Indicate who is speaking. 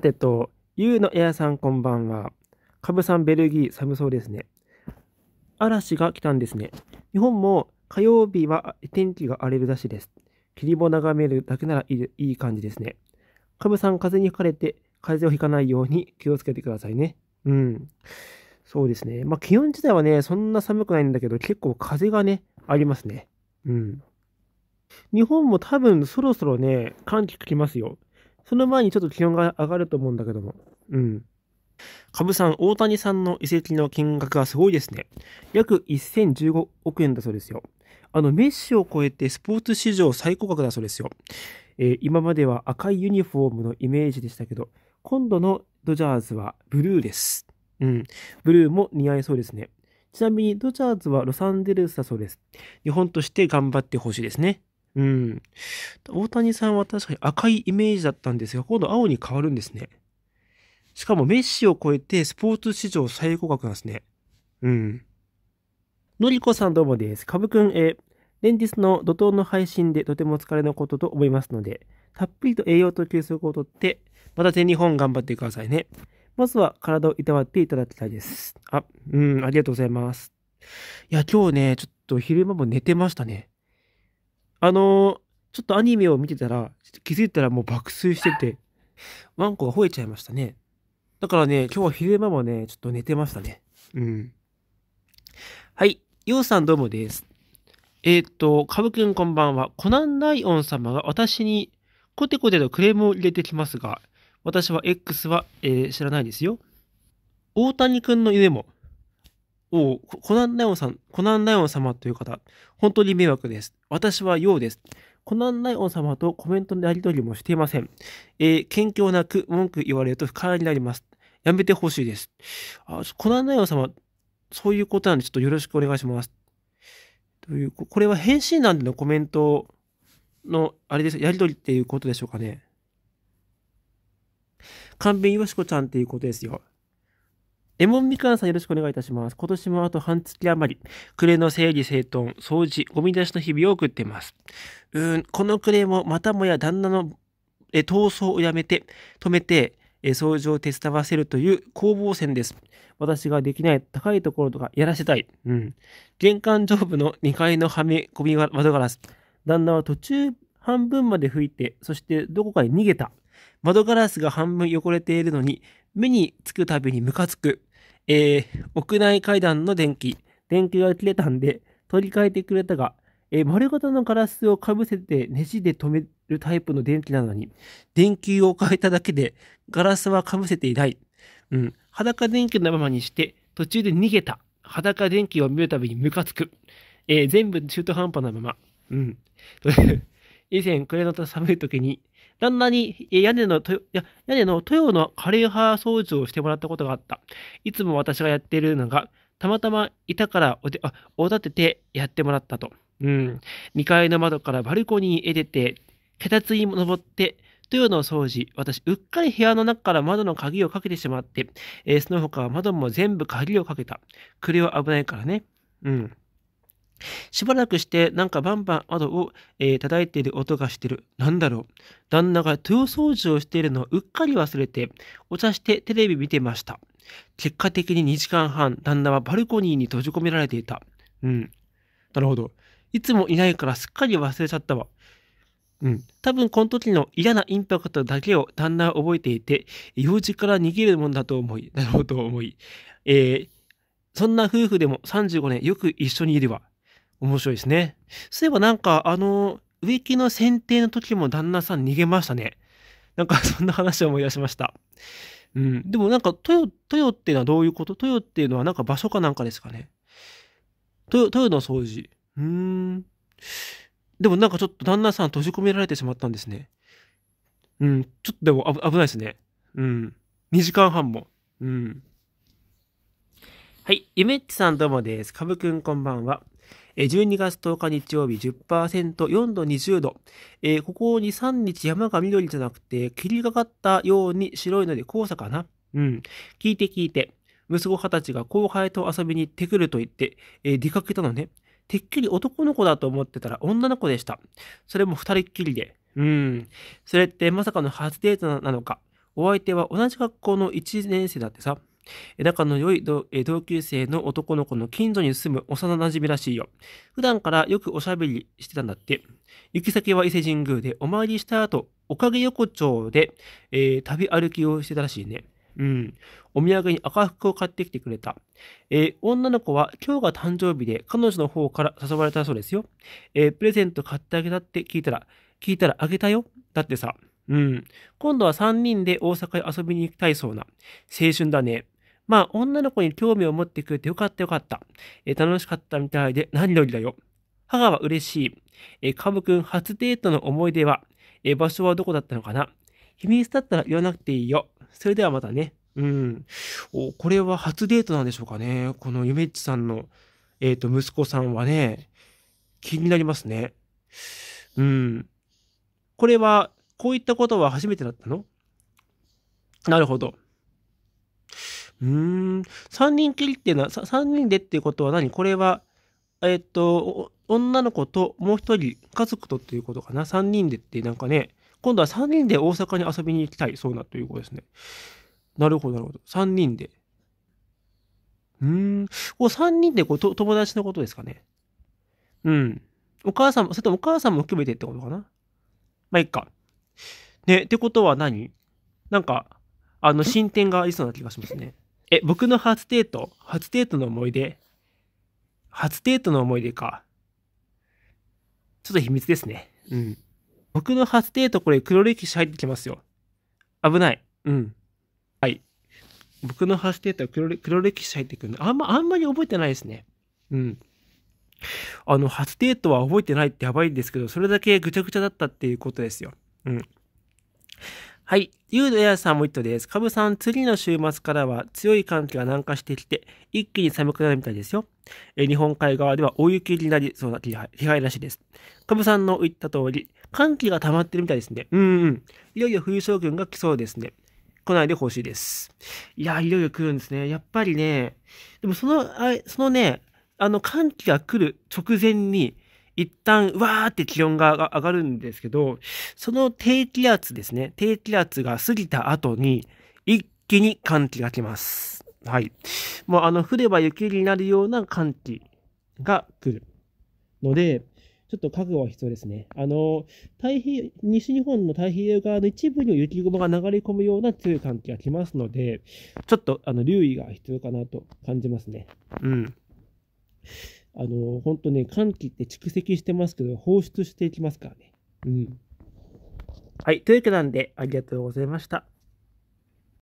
Speaker 1: てと、ゆうのエアさんこんばんは。かぶさんベルギー寒そうですね。嵐が来たんですね。日本も火曜日は天気が荒れるらしいです。霧も眺めるだけならいい感じですね。かぶさん風に吹かれて風邪をひかないように気をつけてくださいね。うん。そうですね。まあ気温自体はね、そんな寒くないんだけど、結構風がね、ありますね。うん。日本も多分そろそろね、寒気来ますよ。その前にちょっと気温が上がると思うんだけども。うん。ブさん、大谷さんの移籍の金額がすごいですね。約1015億円だそうですよ。あの、メッシを超えてスポーツ史上最高額だそうですよ。えー、今までは赤いユニフォームのイメージでしたけど、今度のドジャーズはブルーです。うん。ブルーも似合いそうですね。ちなみに、ドジャーズはロサンゼルスだそうです。日本として頑張ってほしいですね。うん。大谷さんは確かに赤いイメージだったんですが、今度青に変わるんですね。しかもメッシを超えてスポーツ史上最高額なんですね。うん。のりこさんどうもです。かぶくん、え連日の怒涛の配信でとても疲れのことと思いますので、たっぷりと栄養と休息をとって、また全日本頑張ってくださいね。まずは体をいたわっていただきたいです。あ、うん、ありがとうございます。いや、今日ね、ちょっと昼間も寝てましたね。あのー、ちょっとアニメを見てたら、気づいたらもう爆睡してて、ワンコが吠えちゃいましたね。だからね、今日は昼間もね、ちょっと寝てましたね。うん。はい。ようさんどうもです。えっ、と、かぶくんこんばんは。コナンライオン様が私にコテコテとクレームを入れてきますが、私は X は、えー、知らないですよ。大谷くんの夢も、おコナンライオンさん、コナンライオン様という方、本当に迷惑です。私はようです。コナンライオン様とコメントのやり取りもしていません。えー、謙虚なく文句言われると不快になります。やめてほしいです。あ、コナンライオン様、そういうことなんでちょっとよろしくお願いします。という、これは返信欄でのコメントの、あれです、やりとりっていうことでしょうかね。勘弁よしこちゃんっていうことですよ。エモンみかんさんよろしくお願いいたします。今年もあと半月余り、暮れの整理整頓、掃除、ゴミ出しの日々を送っています。うーん、この暮れもまたもや旦那のえ逃走をやめて、止めて、え掃除を手伝わせるという攻防戦です。私ができない高いところとかやらせたい。うん。玄関上部の2階のはめ込み窓ガラス。旦那は途中半分まで吹いて、そしてどこかに逃げた。窓ガラスが半分汚れているのに、目につくたびにムカつく。えー、屋内階段の電気、電球が切れたんで取り替えてくれたが、えー、丸型のガラスをかぶせてネジで止めるタイプの電気なのに、電球を変えただけでガラスはかぶせていない。うん、裸電球のままにして途中で逃げた。裸電気を見るたびにムカつく。えー、全部中途半端なまま。うん。以前、暮れの寒い時に旦那に屋根の、屋根の豊の枯葉掃除をしてもらったことがあった。いつも私がやっているのが、たまたまいたからおで、あ、お立ててやってもらったと。うん。2階の窓からバルコニーへ出て、たつに登って、豊の掃除、私、うっかり部屋の中から窓の鍵をかけてしまって、えー、その他窓も全部鍵をかけた。レは危ないからね。うん。しばらくしてなんかバンバン窓を、えー、叩いている音がしてる。なんだろう。旦那が豊掃除をしているのをうっかり忘れて、お茶してテレビ見てました。結果的に2時間半、旦那はバルコニーに閉じ込められていた。うん。なるほど。いつもいないからすっかり忘れちゃったわ。うん。多分この時の嫌なインパクトだけを旦那は覚えていて、用事から逃げるもんだと思い、なるほど思い。えー、そんな夫婦でも35年よく一緒にいるわ。面白いですね。そういえばなんか、あの、植木の剪定の時も旦那さん逃げましたね。なんか そんな話を思い出しました。うん。でもなんか、豊、豊っていうのはどういうこと豊っていうのはなんか場所かなんかですかね。豊、豊の掃除。うーん。でもなんかちょっと旦那さん閉じ込められてしまったんですね。うん。ちょっとでも危ないですね。うん。2時間半も。うん。はい。ゆめっちさんどうもです。かぶくんこんばんは。12月10日日曜日10%、4度20度。えー、ここ2、3日山が緑じゃなくて、霧がかったように白いので黄砂かな。うん。聞いて聞いて。息子二十歳が後輩と遊びに行ってくると言って、えー、出かけたのね。てっきり男の子だと思ってたら女の子でした。それも二人っきりで。うん。それってまさかの初デートなのか。お相手は同じ学校の1年生だってさ。仲の良い同級生の男の子の近所に住む幼馴染らしいよ。普段からよくおしゃべりしてたんだって。行き先は伊勢神宮でお参りした後、おかげ横丁で、えー、旅歩きをしてたらしいね。うん。お土産に赤服を買ってきてくれた。えー、女の子は今日が誕生日で彼女の方から誘われたそうですよ。えー、プレゼント買ってあげたって聞いたら、聞いたらあげたよ。だってさ。うん。今度は三人で大阪へ遊びに行きたいそうな。青春だね。まあ、女の子に興味を持ってくれてよかったよかった。え楽しかったみたいで何よりだよ。母は嬉しい。えカブくん初デートの思い出は、え場所はどこだったのかな秘密だったら言わなくていいよ。それではまたね。うん。お、これは初デートなんでしょうかね。このゆめっちさんの、えっ、ー、と、息子さんはね、気になりますね。うん。これは、こういったことは初めてだったのなるほど。うん。三人きりっていうのは、三人でっていうことは何これは、えっ、と、女の子ともう一人、家族とっていうことかな。三人でってなんかね、今度は三人で大阪に遊びに行きたい、そうなということですね。なるほど、なるほど。三人で。うん。こう三人でこうと友達のことですかね。うん。お母さんも、それともお母さんも含めてってことかな。まあ、いっか。ね、ってことは何なんか、あの、進展がありそうな気がしますね。え、僕の初デート初デートの思い出初デートの思い出か。ちょっと秘密ですね。うん。僕の初デート、これ黒歴史入ってきますよ。危ない。うん。はい。僕の初デートは黒黒歴史入ってくるの。あんま、あんまり覚えてないですね。うん。あの、初デートは覚えてないってやばいんですけど、それだけぐちゃぐちゃだったっていうことですよ。うん。はい。ゆうのやさんも一途です。かぶさん、次の週末からは強い寒気が南下してきて、一気に寒くなるみたいですよ。え日本海側では大雪になりそうな気配らしいです。かぶさんの言った通り、寒気が溜まってるみたいですね。うんうん。いよいよ冬将軍が来そうですね。来ないでほしいです。いや、いよいよ来るんですね。やっぱりね、でもその、あそのね、あの、寒気が来る直前に、一旦、わーって気温が上がるんですけど、その低気圧ですね。低気圧が過ぎた後に、一気に寒気が来ます。はい。もう、あの、降れば雪になるような寒気が来る。ので、ちょっと覚悟は必要ですね。あの、太平、西日本の太平洋側の一部に雪雲が流れ込むような強い寒気が来ますので、ちょっと、あの、留意が必要かなと感じますね。うん。あの、本当ね、寒気って蓄積してますけど、放出していきますからね。うん。はい。というわけなんで、ありがとうございました。